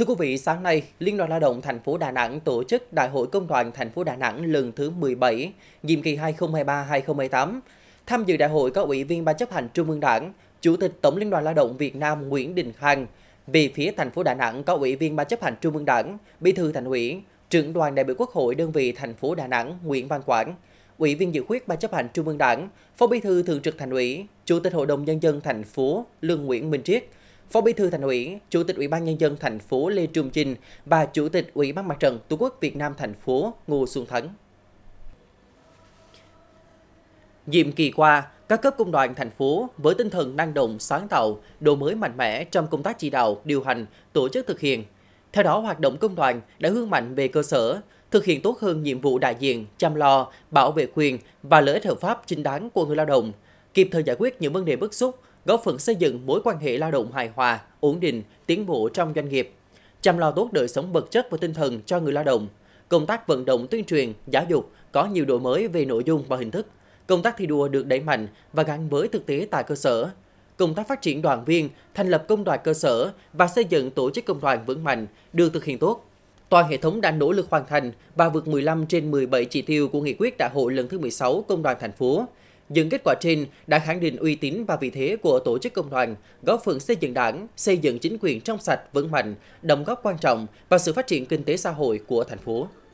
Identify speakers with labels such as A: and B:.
A: Thưa quý vị, sáng nay, Liên đoàn Lao động thành phố Đà Nẵng tổ chức Đại hội Công đoàn thành phố Đà Nẵng lần thứ 17, nhiệm kỳ 2023-2028. Tham dự đại hội có Ủy viên Ban chấp hành Trung ương Đảng, Chủ tịch Tổng Liên đoàn Lao động Việt Nam Nguyễn Đình Khang. Về phía thành phố Đà Nẵng có Ủy viên Ban chấp hành Trung ương Đảng, Bí thư Thành ủy, Trưởng đoàn đại biểu Quốc hội đơn vị thành phố Đà Nẵng Nguyễn Văn Quảng, Ủy viên dự khuyết Ban chấp hành Trung ương Đảng, Phó Bí thư Thường trực Thành ủy, Chủ tịch Hội đồng nhân dân thành phố Lương Nguyễn Minh Triết Phó Bí thư Thành ủy, Chủ tịch Ủy ban nhân dân thành phố Lê Trung Trinh và Chủ tịch Ủy ban Mặt trận Tổ quốc Việt Nam thành phố Ngô Xuân Thắng. Nhiệm kỳ qua, các cấp công đoàn thành phố với tinh thần năng động, sáng tạo, đổi mới mạnh mẽ trong công tác chỉ đạo, điều hành, tổ chức thực hiện. Theo đó, hoạt động công đoàn đã hướng mạnh về cơ sở, thực hiện tốt hơn nhiệm vụ đại diện, chăm lo, bảo vệ quyền và lợi ích hợp pháp chính đáng của người lao động – kịp thời giải quyết những vấn đề bức xúc, góp phần xây dựng mối quan hệ lao động hài hòa, ổn định, tiến bộ trong doanh nghiệp, chăm lo tốt đời sống vật chất và tinh thần cho người lao động. Công tác vận động tuyên truyền, giáo dục có nhiều đổi mới về nội dung và hình thức. Công tác thi đua được đẩy mạnh và gắn với thực tế tại cơ sở. Công tác phát triển đoàn viên, thành lập công đoàn cơ sở và xây dựng tổ chức công đoàn vững mạnh được thực hiện tốt. Toàn hệ thống đã nỗ lực hoàn thành và vượt 15 trên 17 chỉ tiêu của nghị quyết đại hội lần thứ 16 Công đoàn thành phố. Những kết quả trên đã khẳng định uy tín và vị thế của tổ chức công đoàn, góp phần xây dựng đảng, xây dựng chính quyền trong sạch, vững mạnh, đóng góp quan trọng vào sự phát triển kinh tế xã hội của thành phố.